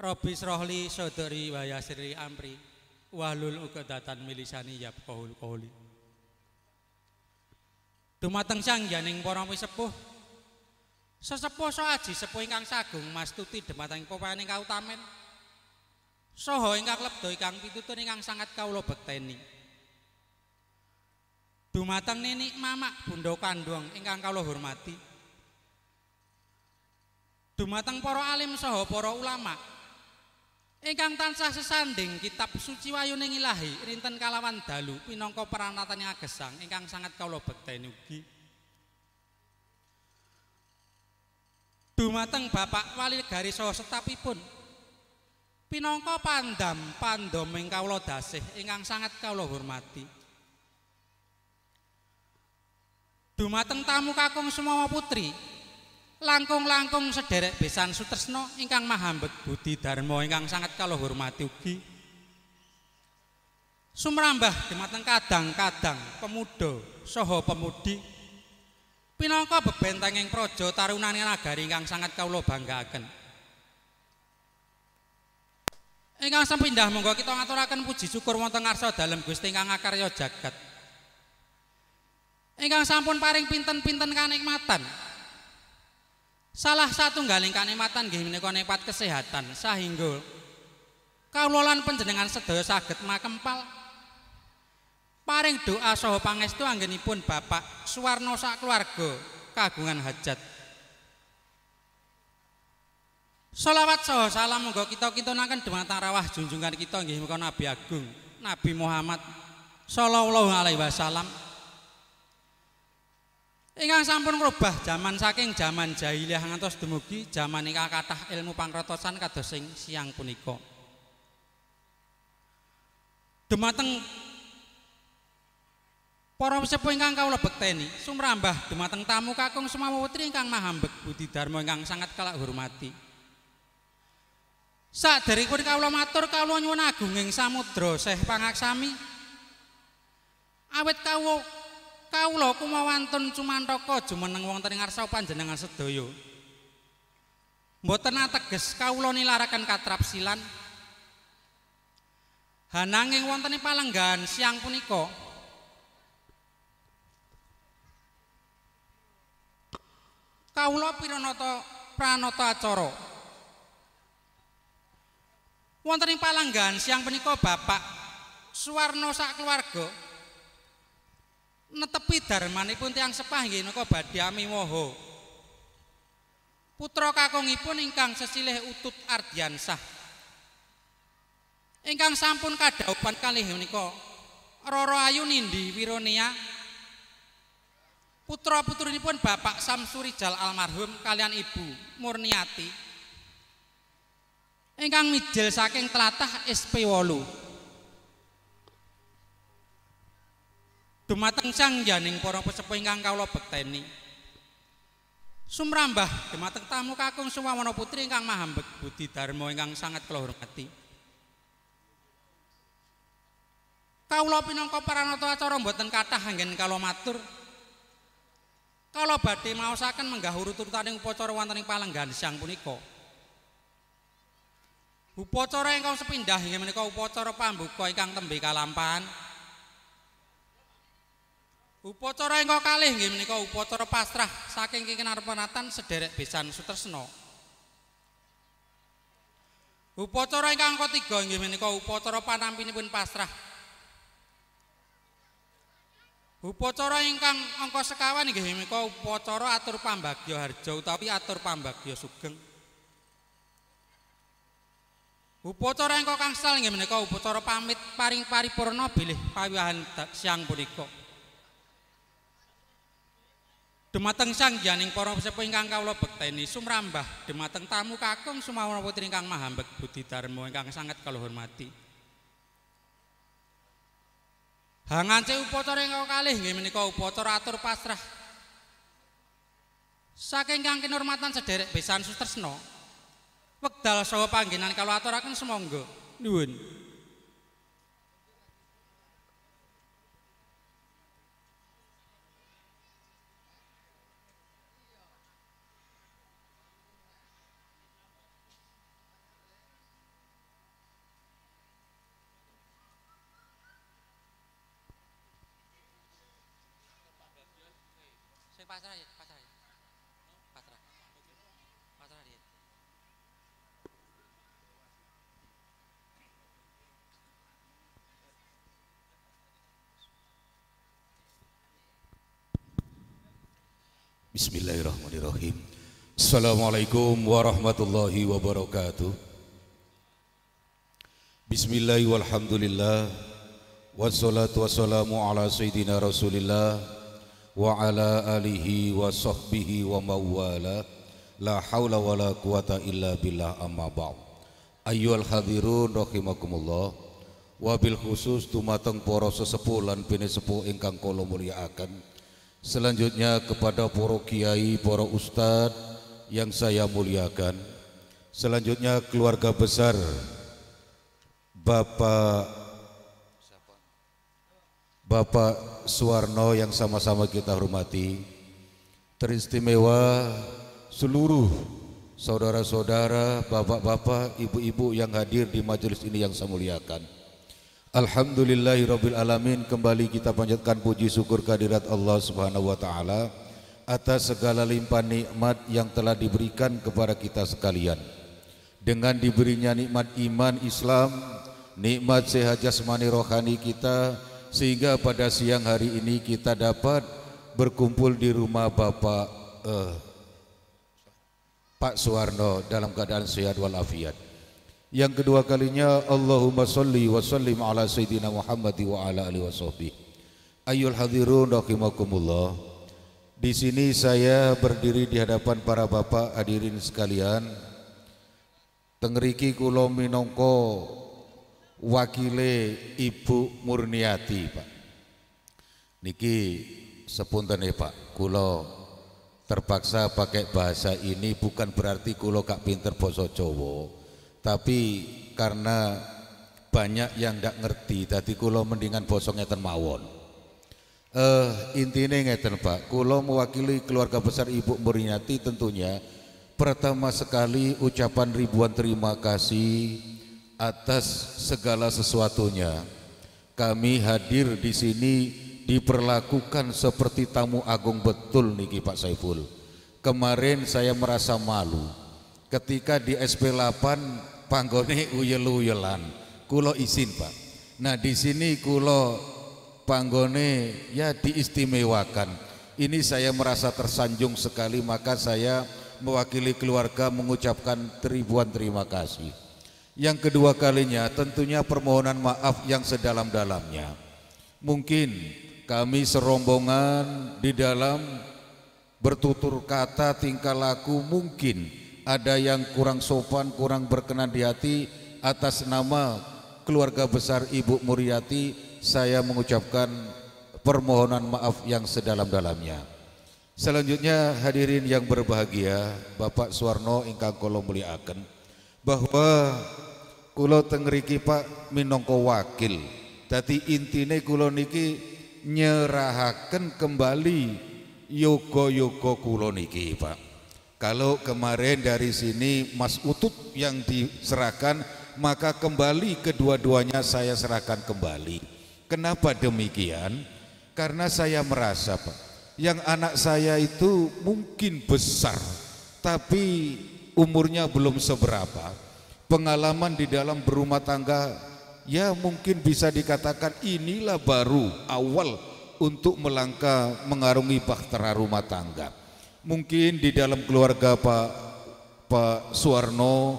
Robi srohli sodori wa amri Walul ugadatan milisani yab kohul kohuli Dumateng sang janing para sepuh Sesepuh so aji sepuh ingkang sagung Mas tuti dumateng kopan ingkang utamen Soho ingkang lebdo ingkang pitutun ingkang sangat kaulo bekteni Dumateng nini mamak bundo kandung ingkang kaulo hormati Dumateng para alim soho para ulama' Ingkang tansah sesanding kitab suci wayune ilahi rinten kalawan dalu pinangka peranatan yang agesang ingkang sangat kawula beteni ugi. Dumateng Bapak Wali Negari saha setapipun pinangka pandam pandom ing kawula dasih ingkang sangat kawula hormati. Dumateng tamu kakung semua putri, langkung-langkung sederek besan sutresno ingkang mahambet budi dharma ingkang sangat kalau hormati ugi sumrambah dimateng kadang-kadang pemuda soho pemudi pinangka bebenteng yang projo tarunan yang nagari ingkang sangat kalau banggakan ingkang sempindah monggo kita ngaturakan puji syukur wonten ngarso dalem gusti ingkang akaryo jagat ingkang sampun paring pinten-pinten kanikmatan Salah satu galing kanimatan gih menikonepat kesehatan sehingga kaulolan penjenengan sedaya saged makempal paring doa soho pangestu anggenipun bapak suwarno sak keluarga kagungan hajat Salawat soho salam monggo kita kita nakan dengan tarawah junjungan kita gih Nabi Agung Nabi Muhammad Sallallahu Alaihi Wasallam Ingkang sampun ngrobah zaman saking zaman jahiliyah ngantos dumugi zaman ingkang kathah ilmu pangrotosan kados sing siang punika. Dumateng para sepuh ingkang kawula bekteni, sumrambah dumateng tamu kakung semawa ingkang mahambek budi dharma ingkang sangat kalak hormati. Sak dari kuri matur kaulo nyuwun agung ing samudro seh pangaksami. Awet kaulo kawula kumawantun cumantaka jumeneng wonten ing ngarsa panjenengan sedaya mboten ateges kawula nilaraken katrapsilan hananging wonten ing palenggan siang punika kawula piranata pranata acara wonten ing palenggan siang punika bapak Suwarno sak keluarga netepi darmanipun tiang sepah nggih nika badhe amiwaha putra kakungipun ingkang sesilih utut ardiansah ingkang sampun kadhaupan kalih menika Roro Ayu Nindi Wironia putra putrinipun Bapak Samsurijal almarhum kalian Ibu Murniati ingkang mijil saking telatah SP 8 dumateng janing para pesepuh ingkang kawula bekteni sumrambah dumateng tamu kakung sumawana putri ingkang mahambek budi dharma ingkang sangat kula hormati kawula pinangka paranata acara mboten kathah anggen kala matur kala badhe maosaken menggah urut-urutaning upacara wonten ing palenggan siang punika Upacara ingkang sepindah inggih menika upacara pambuka ingkang tembe kalampahan. Upacara ingko kalih nggih menika upacara pasrah saking kinarpanatan sederek besan Sutresna. Upacara ingkang ketiga nggih menika upacara panampinipun pasrah. Upacara ingkang angka sekawan nggih menika upacara atur pambagya harja utawi atur pambagya sugeng. Upacara ingkang kangsal nggih menika upacara pamit paring paripurna bilih pawiwahan siang punika. Dumateng sang janing para sepuh ingkang kawula bekteni sumrambah dumateng tamu kakung sumawon putri ingkang mahambek budi darma ingkang sanget kula hormati. Hangance upacara ingkang kalih nggih menika upacara atur pasrah. Saking kang kinurmatan sederek besan sutresna wekdal saha panggenan kalau aturaken semangga. Nuwun. Ya, ya. pasrah pasrah Pasrah. Pasrah Bismillahirrahmanirrahim. Assalamualaikum warahmatullahi wabarakatuh. Bismillahirrahmanirrahim. Wassalatu wassalamu ala sayyidina Rasulillah وعلى آله وصحبه ومواله لا حول ولا قوة إلا بالله أما بعد أيها الحاضرون رحمكم الله wabil khusus tumateng poro sesepuh lan bini sepuh ingkang kula akan selanjutnya kepada poro kiai poro ustad yang saya muliakan selanjutnya keluarga besar Bapak Bapak Suwarno yang sama-sama kita hormati, teristimewa seluruh saudara-saudara, bapak-bapak, ibu-ibu yang hadir di majelis ini yang saya muliakan. Alhamdulillahirabbil alamin, kembali kita panjatkan puji syukur kehadirat Allah Subhanahu wa taala atas segala limpah nikmat yang telah diberikan kepada kita sekalian. Dengan diberinya nikmat iman Islam, nikmat sehat jasmani rohani kita, sehingga pada siang hari ini kita dapat berkumpul di rumah Bapak eh, Pak Suwarno dalam keadaan sehat walafiat. Yang kedua kalinya Allahumma salli wa sallim ala sayyidina Muhammad wa ala alihi washabbihi. Ayyul hadirun rahimakumullah. Di sini saya berdiri di hadapan para bapak hadirin sekalian. Tengriki kula minangka wakile Ibu Murniati Pak niki sepunten ya Pak kulo terpaksa pakai bahasa ini bukan berarti kulo gak pinter bosok Jawa tapi karena banyak yang tidak ngerti tadi kulo mendingan bosongnya ngeten mawon eh uh, ngeten Pak kulo mewakili keluarga besar Ibu Murniati tentunya pertama sekali ucapan ribuan terima kasih atas segala sesuatunya. Kami hadir di sini diperlakukan seperti tamu agung betul niki Pak Saiful. Kemarin saya merasa malu ketika di SP 8 panggone uyel-uyelan. Kulo izin Pak. Nah di sini kulo panggone ya diistimewakan. Ini saya merasa tersanjung sekali maka saya mewakili keluarga mengucapkan ribuan terima kasih. Yang kedua kalinya tentunya permohonan maaf yang sedalam-dalamnya. Mungkin kami serombongan di dalam bertutur kata tingkah laku mungkin ada yang kurang sopan, kurang berkenan di hati atas nama keluarga besar Ibu Muriati saya mengucapkan permohonan maaf yang sedalam-dalamnya. Selanjutnya hadirin yang berbahagia, Bapak Suwarno ingkang kula mulyakaken bahwa kula teng Pak minangka wakil. Dadi intine kula niki nyerahaken kembali yoga-yoga kula niki Pak. Kalau kemarin dari sini Mas Utut yang diserahkan maka kembali kedua-duanya saya serahkan kembali. Kenapa demikian? Karena saya merasa Pak, yang anak saya itu mungkin besar tapi umurnya belum seberapa, pengalaman di dalam berumah tangga ya mungkin bisa dikatakan inilah baru awal untuk melangkah mengarungi bahtera rumah tangga. Mungkin di dalam keluarga Pak Pak Suwarno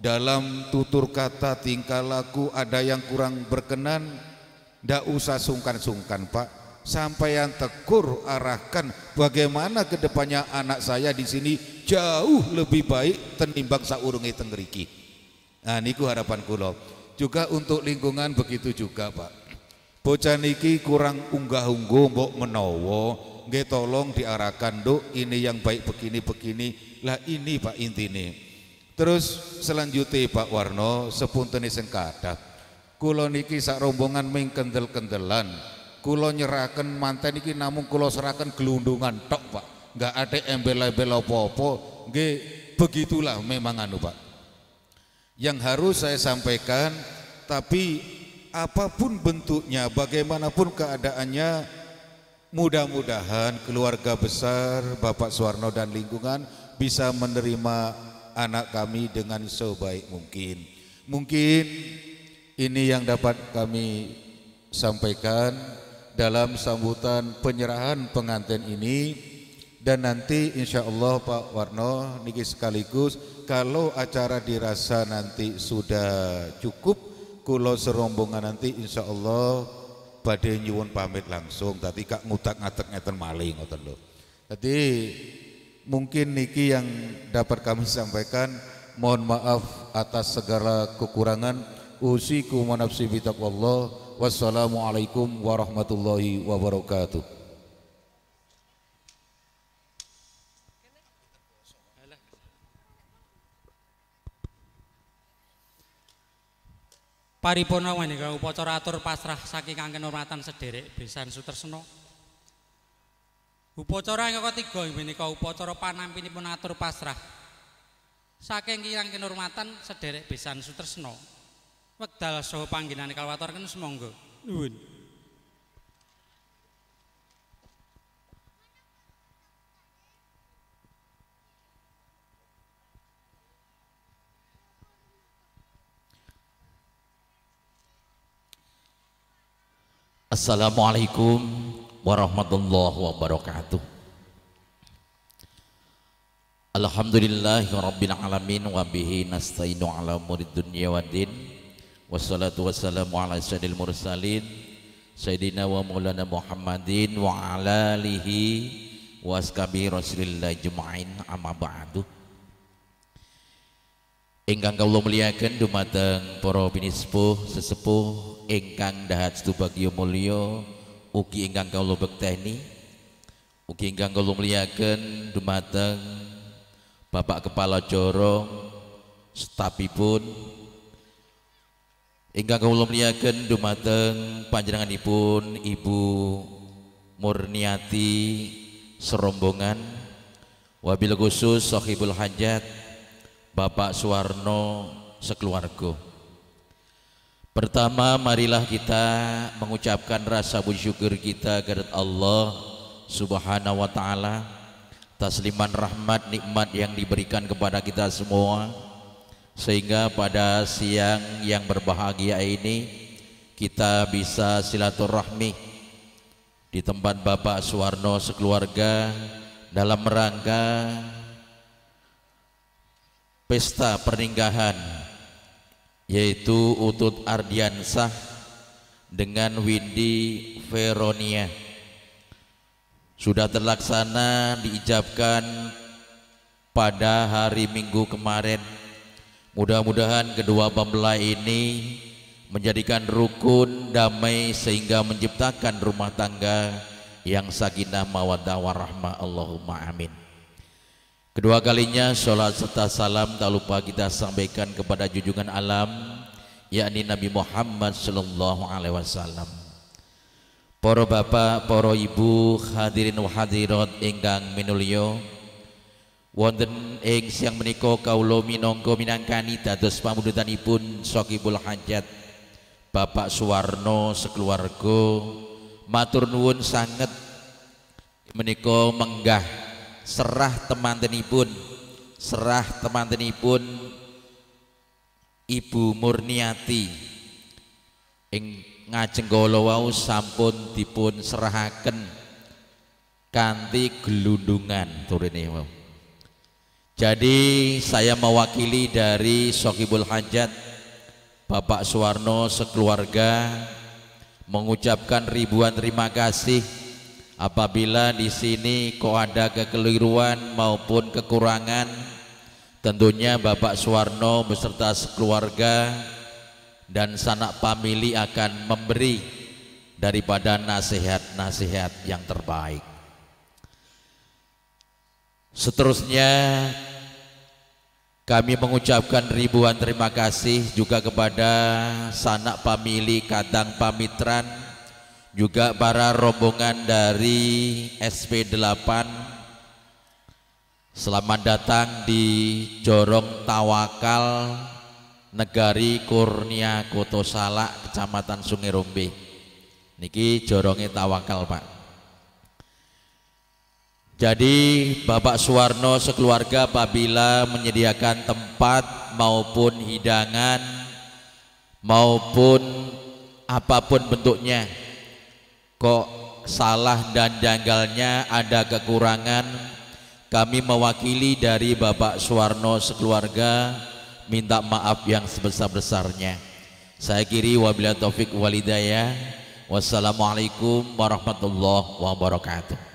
dalam tutur kata tingkah laku ada yang kurang berkenan ndak usah sungkan-sungkan Pak sampai yang tegur arahkan bagaimana kedepannya anak saya di sini jauh lebih baik tenimbang saurungi tenggeriki. Nah niku harapan kulo. Juga untuk lingkungan begitu juga, Pak. Bocah niki kurang unggah-ungguh mbok menowo. Nge tolong diarahkan, Dok, ini yang baik begini-begini. Lah ini Pak ini. Terus selanjutnya Pak Warno seputar sing kathah. Kula niki sak rombongan ming kendel-kendelan. Kula nyerahkan manten iki namung kula serahkan gelundungan tok, Pak nggak ada embel-embel apa-apa begitulah memang anu Pak yang harus saya sampaikan tapi apapun bentuknya bagaimanapun keadaannya mudah-mudahan keluarga besar Bapak Suwarno dan lingkungan bisa menerima anak kami dengan sebaik mungkin mungkin ini yang dapat kami sampaikan dalam sambutan penyerahan pengantin ini dan nanti insya Allah Pak Warno niki sekaligus kalau acara dirasa nanti sudah cukup kulo serombongan nanti insya Allah badai nyuwun pamit langsung tadi kak ngutak ngatek ngeten maling ngoten lo Jadi mungkin niki yang dapat kami sampaikan mohon maaf atas segala kekurangan usiku manafsi bitaqwallah wassalamualaikum warahmatullahi wabarakatuh paripurna menika upacara atur pasrah saking kangge kehormatan sederek besan sutresna upacara ingkang ketiga menika upacara panampinipun atur pasrah saking kirang kehormatan sederek besan sutresna wekdal saha panggenan kalawatur kan semangga nuwun Assalamualaikum warahmatullahi wabarakatuh Alhamdulillahi rabbil alamin wa bihi nasta'inu ala murid dunia wa din wassalatu wassalamu ala sayyidil mursalin sayyidina wa maulana muhammadin wa ala alihi wa askabi rasulillah jum'ain amma ba'du ingkang kaulah muliakan dumateng poro binispuh sesepuh Engkang dahat uki engkang ugi ingkang kawula uki ugi ingkang kau mulyakaken dumateng Bapak Kepala Jorong engkang ingkang kawula mulyakaken dumateng panjenenganipun Ibu Murniati serombongan wabil khusus sahibul hajat Bapak Suwarno sekeluarga Pertama marilah kita mengucapkan rasa bersyukur kita kepada Allah Subhanahu wa taala tasliman rahmat nikmat yang diberikan kepada kita semua sehingga pada siang yang berbahagia ini kita bisa silaturahmi di tempat Bapak Suwarno sekeluarga dalam rangka pesta pernikahan yaitu Utut Ardiansah dengan Windy Veronia sudah terlaksana diijabkan pada hari Minggu kemarin mudah-mudahan kedua pembelai ini menjadikan rukun damai sehingga menciptakan rumah tangga yang sakinah mawaddah warahmah Allahumma amin Kedua kalinya sholat serta salam tak lupa kita sampaikan kepada junjungan alam yakni Nabi Muhammad sallallahu alaihi wasallam. Para bapak, para ibu, hadirin wa hadirat ingkang minulya. Wonten ing siang menika kawula minangka minangkani dados pamundutanipun Sokibul Hajat Bapak Suwarno sekeluarga matur nuwun sanget menika menggah serah temantenipun serah temantenipun Ibu Murniati ing ngajeng sampun dipun serahaken kanthi gelundungan turine jadi saya mewakili dari Sokibul Hajat Bapak Suwarno sekeluarga mengucapkan ribuan terima kasih Apabila di sini kok ada kekeliruan maupun kekurangan, tentunya Bapak Suwarno beserta keluarga dan sanak famili akan memberi daripada nasihat-nasihat yang terbaik. Seterusnya kami mengucapkan ribuan terima kasih juga kepada sanak famili Kadang Pamitran juga para rombongan dari SP8 selamat datang di Jorong Tawakal Negari Kurnia Koto Salak Kecamatan Sungai Rombe niki Jorongnya Tawakal Pak jadi Bapak Suwarno sekeluarga apabila menyediakan tempat maupun hidangan maupun apapun bentuknya kok salah dan janggalnya ada kekurangan kami mewakili dari Bapak Suwarno sekeluarga minta maaf yang sebesar-besarnya saya kiri wabila taufik walidaya wassalamualaikum warahmatullahi wabarakatuh